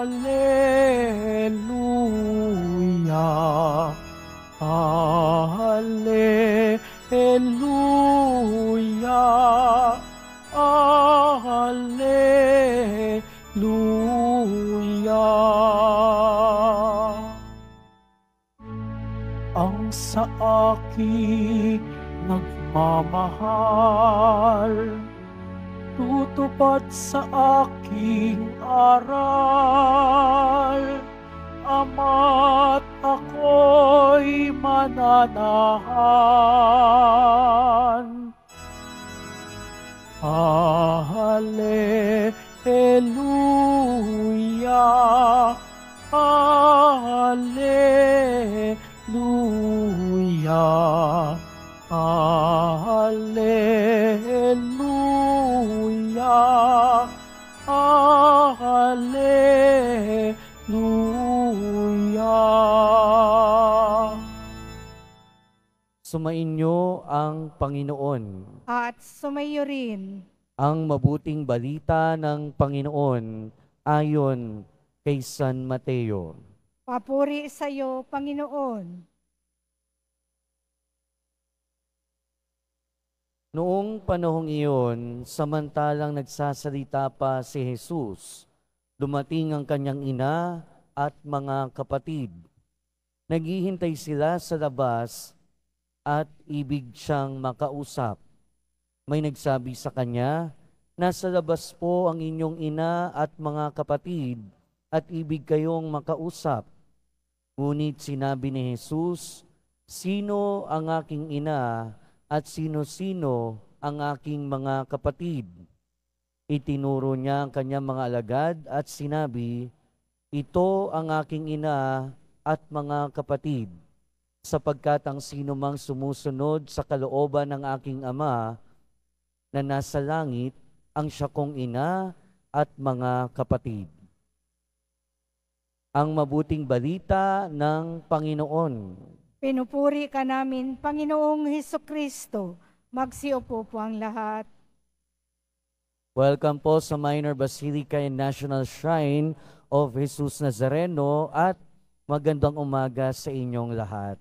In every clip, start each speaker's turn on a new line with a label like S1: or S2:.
S1: Alleluia, Alleluia, Alleluia. Ang sa akin nagmamahal, tutupad sa akin aking aral. Ama't ako'y mananahan. Hallelujah, Hallelujah. Sumainyo ang Panginoon at sumayo rin ang mabuting balita ng Panginoon ayon kay San Mateo. Papuri sa iyo, Panginoon. Noong panahong iyon, samantalang nagsasalita pa si Jesus, dumating ang kanyang ina at mga kapatid. Naghihintay sila sa labas at ibig siyang makausap. May nagsabi sa kanya, Nasa labas po ang inyong ina at mga kapatid at ibig kayong makausap. Ngunit sinabi ni Jesus, Sino ang aking ina at sino-sino ang aking mga kapatid? Itinuro niya ang kanyang mga alagad at sinabi, Ito ang aking ina at mga kapatid sapagkat ang sino mang sumusunod sa kalooban ng aking Ama na nasa langit ang siya kong ina at mga kapatid. Ang mabuting balita ng Panginoon. Pinupuri ka namin, Panginoong Heso Kristo. Magsiupo po ang lahat. Welcome po sa Minor Basilica and National Shrine of Jesus Nazareno at magandang umaga sa inyong lahat.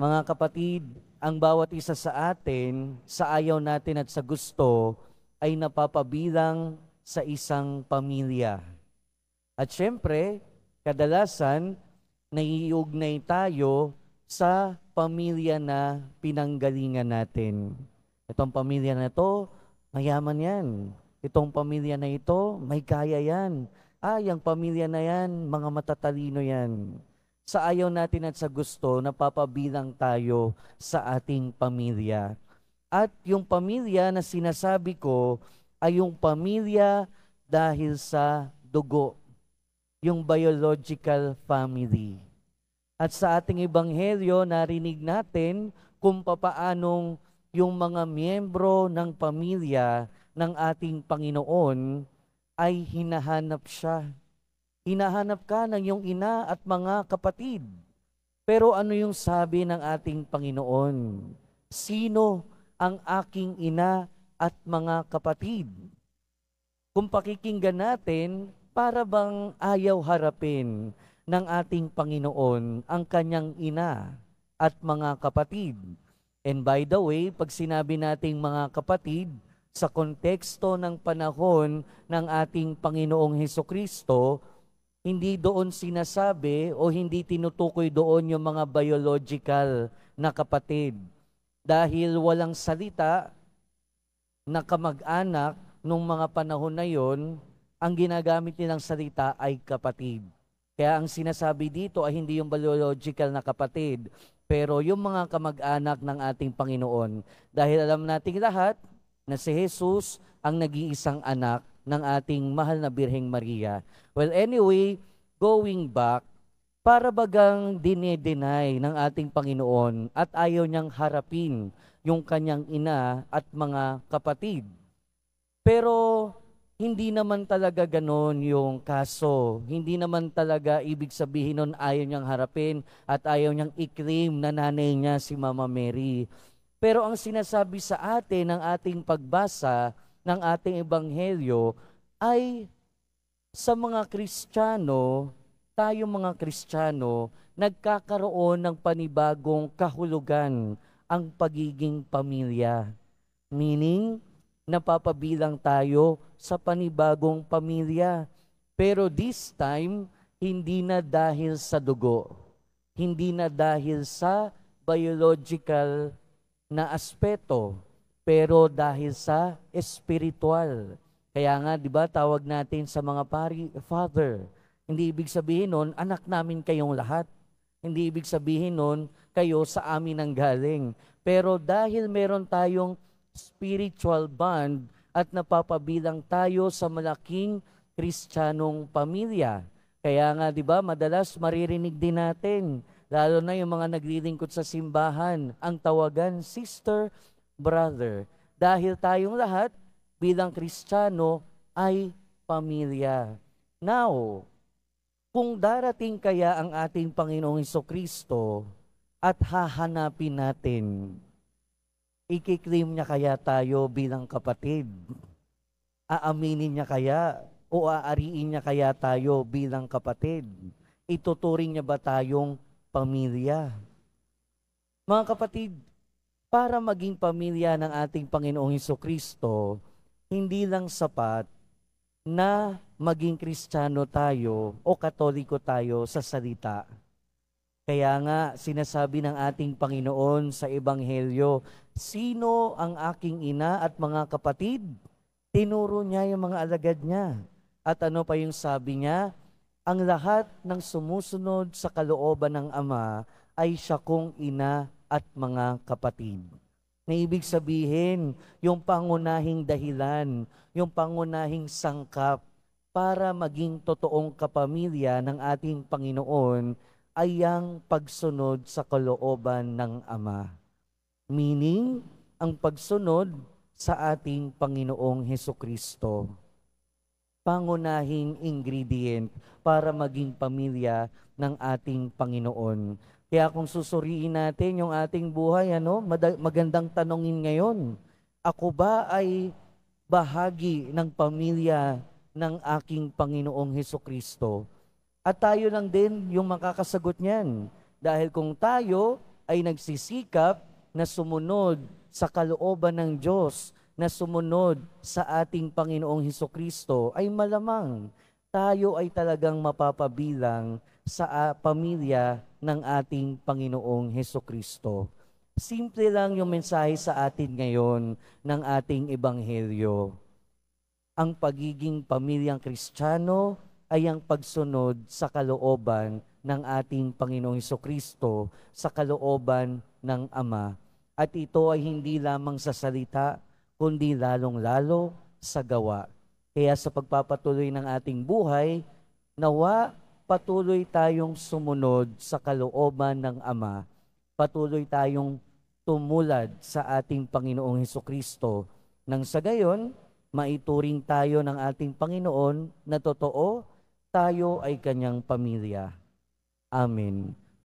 S1: Mga kapatid, ang bawat isa sa atin, sa ayaw natin at sa gusto, ay napapabilang sa isang pamilya. At syempre, kadalasan, naiugnay tayo sa pamilya na pinanggalingan natin. Itong pamilya na to, mayaman yan. Itong pamilya na ito, may kaya yan. Ay, ang pamilya na yan, mga matatalino yan sa ayaw natin at sa gusto, napapabilang tayo sa ating pamilya. At yung pamilya na sinasabi ko ay yung pamilya dahil sa dugo, yung biological family. At sa ating ebanghelyo, narinig natin kung papaanong yung mga miyembro ng pamilya ng ating Panginoon ay hinahanap siya hinahanap ka ng iyong ina at mga kapatid. Pero ano yung sabi ng ating Panginoon? Sino ang aking ina at mga kapatid? Kung pakikinggan natin, para bang ayaw harapin ng ating Panginoon ang kanyang ina at mga kapatid. And by the way, pag sinabi nating mga kapatid, sa konteksto ng panahon ng ating Panginoong Heso Kristo, hindi doon sinasabi o hindi tinutukoy doon yung mga biological na kapatid. Dahil walang salita na kamag-anak nung mga panahon na yon, ang ginagamit nilang salita ay kapatid. Kaya ang sinasabi dito ay hindi yung biological na kapatid, pero yung mga kamag-anak ng ating Panginoon. Dahil alam nating lahat na si Jesus ang nag-iisang anak ng ating mahal na Birheng Maria. Well, anyway, going back, para bagang dinedenay ng ating Panginoon at ayaw niyang harapin yung kanyang ina at mga kapatid. Pero hindi naman talaga ganon yung kaso. Hindi naman talaga ibig sabihin nun ayaw niyang harapin at ayaw niyang i-claim na nanay niya si Mama Mary. Pero ang sinasabi sa atin ng ating pagbasa, ng ating ebanghelyo ay sa mga Kristiyano, tayo mga Kristiyano, nagkakaroon ng panibagong kahulugan ang pagiging pamilya. Meaning, napapabilang tayo sa panibagong pamilya. Pero this time, hindi na dahil sa dugo. Hindi na dahil sa biological na aspeto pero dahil sa spiritual. Kaya nga, di ba, tawag natin sa mga pari, Father. Hindi ibig sabihin nun, anak namin kayong lahat. Hindi ibig sabihin nun, kayo sa amin ang galing. Pero dahil meron tayong spiritual bond at napapabilang tayo sa malaking kristyanong pamilya. Kaya nga, di ba, madalas maririnig din natin, lalo na yung mga naglilingkod sa simbahan, ang tawagan, sister, brother. Dahil tayong lahat bilang Kristiyano ay pamilya. Now, kung darating kaya ang ating Panginoong Iso Kristo at hahanapin natin, ikiklaim niya kaya tayo bilang kapatid? Aaminin niya kaya o aariin niya kaya tayo bilang kapatid? Ituturing niya ba tayong pamilya? Mga kapatid, para maging pamilya ng ating Panginoong Heso Kristo, hindi lang sapat na maging kristyano tayo o katoliko tayo sa salita. Kaya nga sinasabi ng ating Panginoon sa Ebanghelyo, sino ang aking ina at mga kapatid? Tinuro niya yung mga alagad niya. At ano pa yung sabi niya? Ang lahat ng sumusunod sa kalooban ng Ama ay siya kong ina at mga kapatid. Na ibig sabihin, yung pangunahing dahilan, yung pangunahing sangkap para maging totoong kapamilya ng ating Panginoon ay ang pagsunod sa kalooban ng Ama. Meaning, ang pagsunod sa ating Panginoong Heso Kristo. Pangunahing ingredient para maging pamilya ng ating Panginoon. Kaya kung susuriin natin yung ating buhay, ano, magandang tanongin ngayon, ako ba ay bahagi ng pamilya ng aking Panginoong Heso Kristo? At tayo lang din yung makakasagot niyan. Dahil kung tayo ay nagsisikap na sumunod sa kalooban ng Diyos, na sumunod sa ating Panginoong Heso Kristo, ay malamang tayo ay talagang mapapabilang sa uh, pamilya ng ating Panginoong Heso Kristo. Simple lang yung mensahe sa atin ngayon ng ating Ebanghelyo. Ang pagiging pamilyang Kristiyano ay ang pagsunod sa kalooban ng ating Panginoong Heso Kristo sa kalooban ng Ama. At ito ay hindi lamang sa salita, kundi lalong-lalo sa gawa. Kaya sa pagpapatuloy ng ating buhay, nawa patuloy tayong sumunod sa kalooban ng Ama, patuloy tayong tumulad sa ating Panginoong Heso Kristo, nang sa gayon, maituring tayo ng ating Panginoon na totoo, tayo ay kanyang pamilya. Amen.